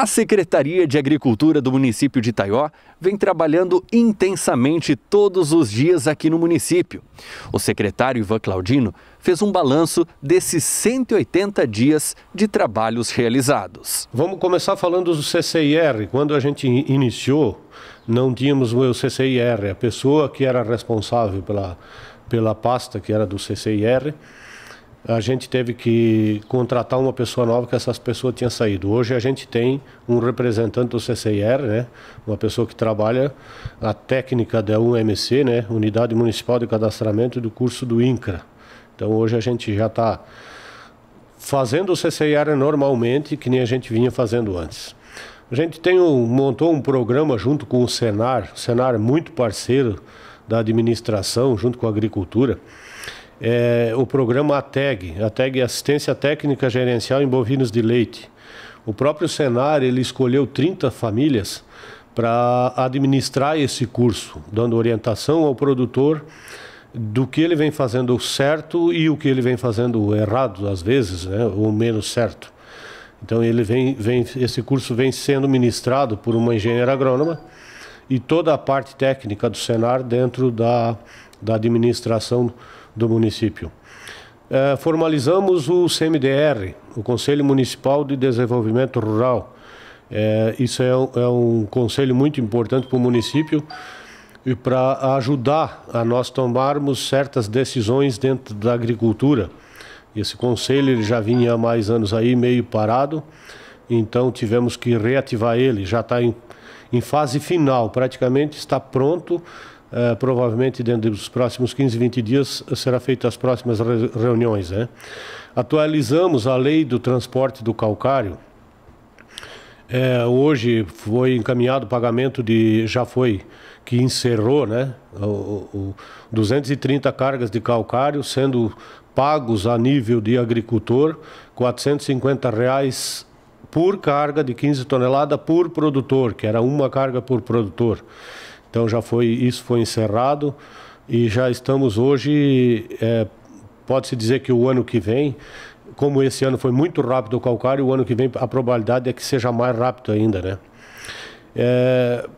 A Secretaria de Agricultura do município de Itaió vem trabalhando intensamente todos os dias aqui no município. O secretário Ivan Claudino fez um balanço desses 180 dias de trabalhos realizados. Vamos começar falando do CCIR. Quando a gente iniciou, não tínhamos o CCIR. A pessoa que era responsável pela, pela pasta, que era do CCIR, a gente teve que contratar uma pessoa nova que essas pessoas tinham saído. Hoje a gente tem um representante do CCIR, né? uma pessoa que trabalha a técnica da UMC, né? Unidade Municipal de Cadastramento do curso do INCRA. Então hoje a gente já está fazendo o CCIR normalmente, que nem a gente vinha fazendo antes. A gente tem um, montou um programa junto com o Senar, o Senar é muito parceiro da administração, junto com a agricultura, é, o programa ATEG, ATEG é Assistência Técnica Gerencial em Bovinos de Leite. O próprio Senar ele escolheu 30 famílias para administrar esse curso, dando orientação ao produtor do que ele vem fazendo certo e o que ele vem fazendo errado, às vezes, né, ou menos certo. Então ele vem, vem, esse curso vem sendo ministrado por uma engenheira agrônoma e toda a parte técnica do Senar dentro da, da administração do município. É, formalizamos o CMDR, o Conselho Municipal de Desenvolvimento Rural. É, isso é um, é um conselho muito importante para o município e para ajudar a nós tomarmos certas decisões dentro da agricultura. Esse conselho ele já vinha há mais anos aí meio parado, então tivemos que reativar ele. Já está em, em fase final, praticamente está pronto Uh, provavelmente dentro dos próximos 15, 20 dias será feita as próximas re reuniões. Né? Atualizamos a lei do transporte do calcário. É, hoje foi encaminhado o pagamento de, já foi, que encerrou, né? O, o, 230 cargas de calcário sendo pagos a nível de agricultor, R$ 450 reais por carga de 15 toneladas por produtor, que era uma carga por produtor. Então já foi isso foi encerrado e já estamos hoje é, pode se dizer que o ano que vem como esse ano foi muito rápido o calcário, o ano que vem a probabilidade é que seja mais rápido ainda, né? É,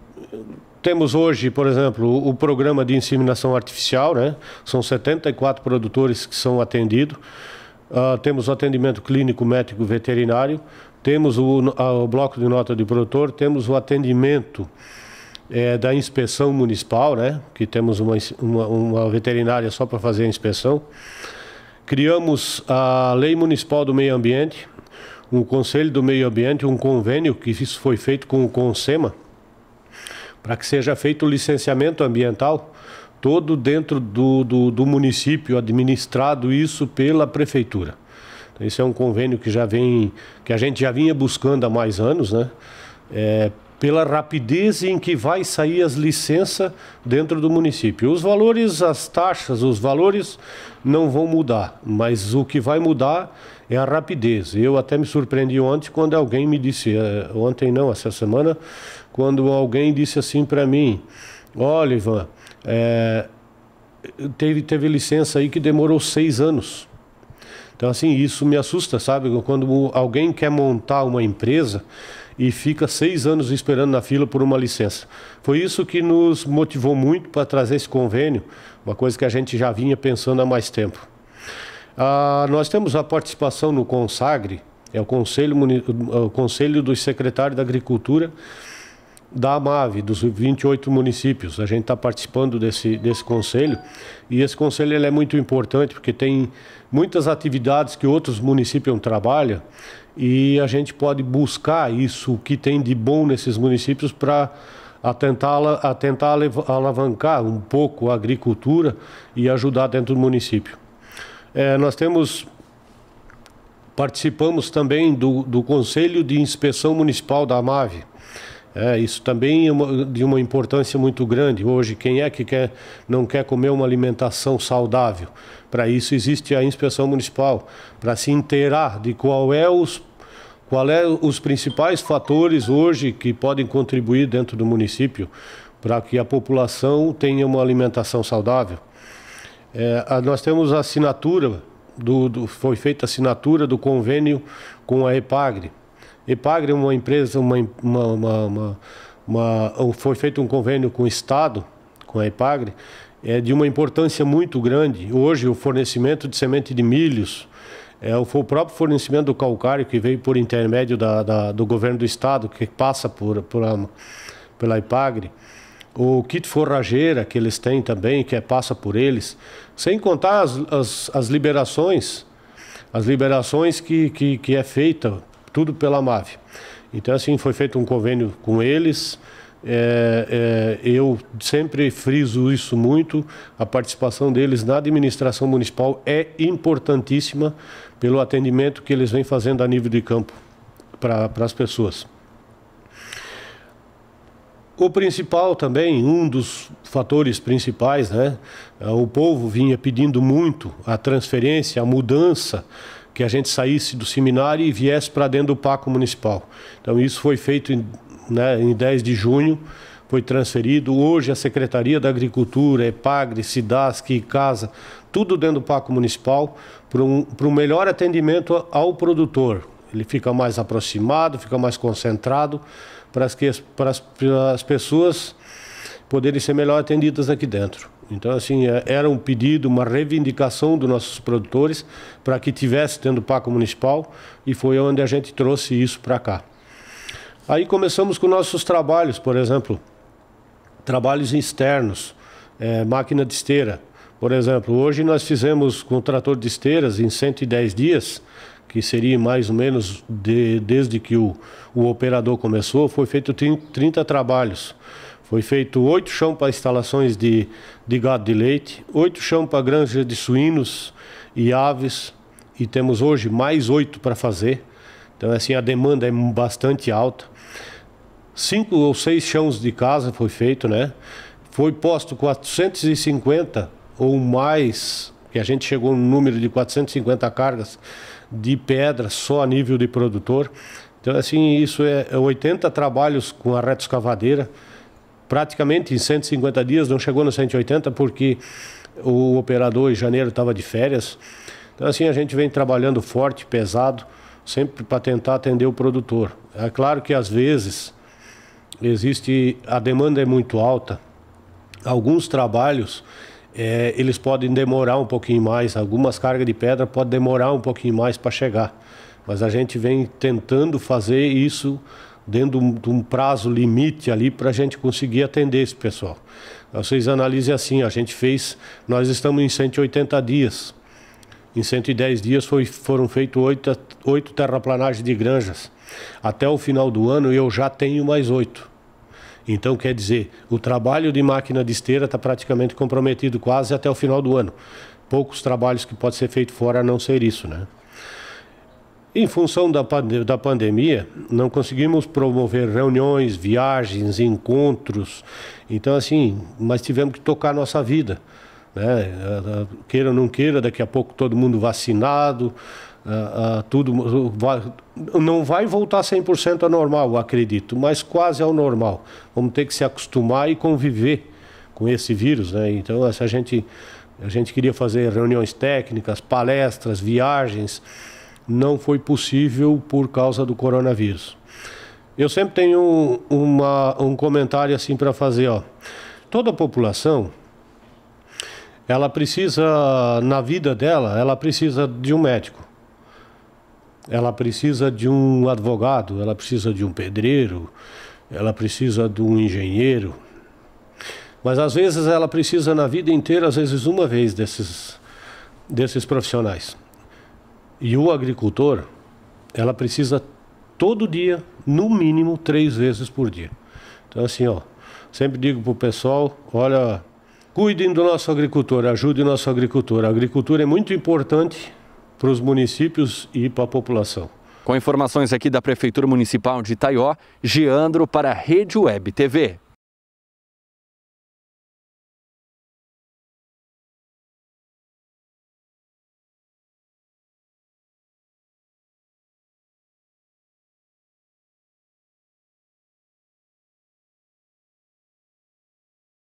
temos hoje, por exemplo, o programa de inseminação artificial, né? São 74 produtores que são atendidos. Uh, temos o atendimento clínico, médico, veterinário. Temos o, o bloco de nota de produtor. Temos o atendimento é, da inspeção municipal, né? Que temos uma, uma, uma veterinária só para fazer a inspeção. Criamos a Lei Municipal do Meio Ambiente, um Conselho do Meio Ambiente, um convênio que isso foi feito com o CONSEMA, para que seja feito o licenciamento ambiental, todo dentro do, do, do município, administrado isso pela prefeitura. Esse é um convênio que já vem, que a gente já vinha buscando há mais anos, né? É, pela rapidez em que vai sair as licenças dentro do município. Os valores, as taxas, os valores não vão mudar, mas o que vai mudar é a rapidez. Eu até me surpreendi ontem quando alguém me disse, eh, ontem não, essa semana, quando alguém disse assim para mim, olha Ivan, é, teve, teve licença aí que demorou seis anos. Então assim, isso me assusta, sabe? Quando alguém quer montar uma empresa e fica seis anos esperando na fila por uma licença. Foi isso que nos motivou muito para trazer esse convênio, uma coisa que a gente já vinha pensando há mais tempo. Ah, nós temos a participação no Consagre, é o Conselho, o Conselho dos Secretários da Agricultura da AMAVE, dos 28 municípios. A gente está participando desse, desse conselho e esse conselho ele é muito importante porque tem muitas atividades que outros municípios trabalham e a gente pode buscar isso que tem de bom nesses municípios para atentá-la, atentar alavancar um pouco a agricultura e ajudar dentro do município. É, nós temos participamos também do, do Conselho de Inspeção Municipal da AMAVE, é, isso também é uma, de uma importância muito grande. Hoje, quem é que quer, não quer comer uma alimentação saudável? Para isso existe a inspeção municipal, para se inteirar de qual é os qual é os principais fatores hoje que podem contribuir dentro do município para que a população tenha uma alimentação saudável. É, a, nós temos a assinatura do, do, foi feita a assinatura do convênio com a EPAGRE Epagre, uma empresa, uma, uma, uma, uma, foi feito um convênio com o Estado, com a Epagre, é de uma importância muito grande. Hoje, o fornecimento de semente de milhos, é, foi o próprio fornecimento do calcário que veio por intermédio da, da, do governo do estado, que passa por, por a, pela IPAGRE. O kit forrageira que eles têm também, que é, passa por eles. Sem contar as, as, as liberações, as liberações que, que, que é feita tudo pela MAV. Então, assim, foi feito um convênio com eles. É, é, eu sempre friso isso muito. A participação deles na administração municipal é importantíssima pelo atendimento que eles vêm fazendo a nível de campo para as pessoas. O principal também, um dos fatores principais, né? O povo vinha pedindo muito a transferência, a mudança que a gente saísse do seminário e viesse para dentro do Paco Municipal. Então isso foi feito em, né, em 10 de junho, foi transferido. Hoje a Secretaria da Agricultura, EPAGRE, SIDASC, ICASA, tudo dentro do Paco Municipal, para um, um melhor atendimento ao produtor. Ele fica mais aproximado, fica mais concentrado, para, as, para as pessoas poderem ser melhor atendidas aqui dentro. Então, assim, é, era um pedido, uma reivindicação dos nossos produtores para que tivesse tendo Paco Municipal e foi onde a gente trouxe isso para cá. Aí começamos com nossos trabalhos, por exemplo, trabalhos externos, é, máquina de esteira. Por exemplo, hoje nós fizemos com o trator de esteiras em 110 dias, que seria mais ou menos de, desde que o, o operador começou, foi feito 30, 30 trabalhos. Foi feito oito chão para instalações de, de gado de leite, oito chão para granja de suínos e aves, e temos hoje mais oito para fazer. Então, assim, a demanda é bastante alta. Cinco ou seis chãos de casa foi feito, né? Foi posto 450 ou mais, que a gente chegou no número de 450 cargas de pedra só a nível de produtor. Então, assim, isso é 80 é trabalhos com a retroescavadeira. escavadeira praticamente em 150 dias, não chegou nos 180 porque o operador em janeiro estava de férias. Então, assim, a gente vem trabalhando forte, pesado, sempre para tentar atender o produtor. É claro que às vezes existe, a demanda é muito alta. Alguns trabalhos é, eles podem demorar um pouquinho mais, algumas cargas de pedra podem demorar um pouquinho mais para chegar. Mas a gente vem tentando fazer isso dentro de um prazo limite ali para a gente conseguir atender esse pessoal. Vocês analisem assim, a gente fez, nós estamos em 180 dias. Em 110 dias foi, foram feitos oito, oito terraplanagens de granjas. Até o final do ano eu já tenho mais oito. Então, quer dizer, o trabalho de máquina de esteira está praticamente comprometido quase até o final do ano. Poucos trabalhos que pode ser feito fora a não ser isso, né? Em função da, pande da pandemia, não conseguimos promover reuniões, viagens, encontros. Então, assim, mas tivemos que tocar a nossa vida. Né? Queira ou não queira, daqui a pouco todo mundo vacinado, uh, uh, tudo vai, não vai voltar 100% ao normal, acredito, mas quase ao normal. Vamos ter que se acostumar e conviver com esse vírus, né? Então, a gente a gente queria fazer reuniões técnicas, palestras, viagens, não foi possível por causa do coronavírus. Eu sempre tenho um, uma, um comentário assim para fazer. Ó. Toda a população, ela precisa, na vida dela, ela precisa de um médico. Ela precisa de um advogado, ela precisa de um pedreiro, ela precisa de um engenheiro. Mas às vezes ela precisa na vida inteira, às vezes uma vez desses, desses profissionais. E o agricultor, ela precisa todo dia, no mínimo, três vezes por dia. Então, assim, ó, sempre digo para o pessoal: olha, cuidem do nosso agricultor, ajudem o nosso agricultor. A agricultura é muito importante para os municípios e para a população. Com informações aqui da Prefeitura Municipal de Itaió, Geandro para a Rede Web TV.